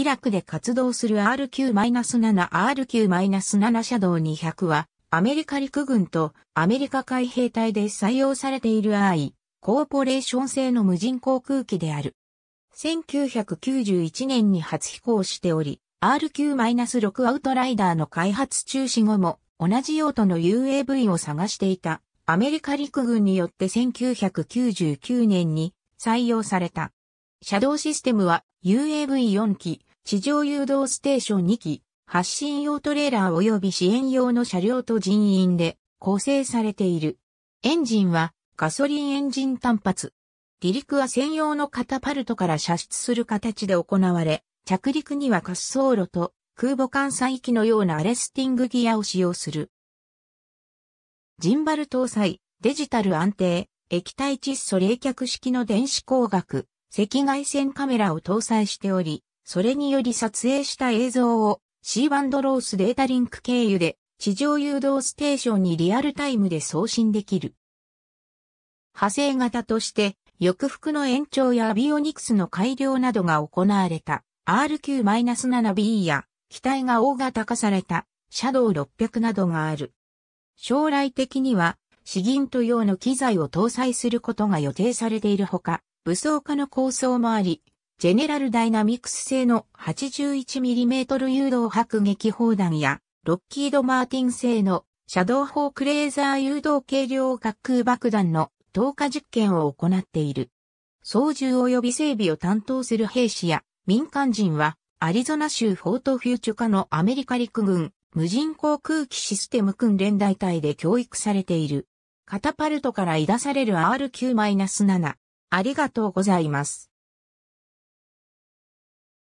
イラクで活動する RQ-7、RQ-7 シャドウ200は、アメリカ陸軍とアメリカ海兵隊で採用されているイ、コーポレーション製の無人航空機である。1991年に初飛行しており、RQ-6 アウトライダーの開発中止後も同じ用途の UAV を探していたアメリカ陸軍によって1999年に採用された。シャドウシステムは UAV4 機、地上誘導ステーション2機、発信用トレーラー及び支援用の車両と人員で構成されている。エンジンはガソリンエンジン単発。離陸は専用のカタパルトから射出する形で行われ、着陸には滑走路と空母艦載機のようなアレスティングギアを使用する。ジンバル搭載、デジタル安定、液体窒素冷却式の電子工学、赤外線カメラを搭載しており、それにより撮影した映像を C バンドロースデータリンク経由で地上誘導ステーションにリアルタイムで送信できる。派生型として翼服の延長やアビオニクスの改良などが行われた RQ-7B や機体が大型化されたシャドウ600などがある。将来的には、資銀と用の機材を搭載することが予定されているほか、武装化の構想もあり、ジェネラルダイナミクス製の 81mm 誘導迫撃砲弾や、ロッキード・マーティン製のシャドウホークレーザー誘導軽量滑空爆弾の投下実験を行っている。操縦及び整備を担当する兵士や民間人は、アリゾナ州フォートフューチュカのアメリカ陸軍無人航空機システム訓練大隊で教育されている。カタパルトから出される RQ-7。ありがとうございます。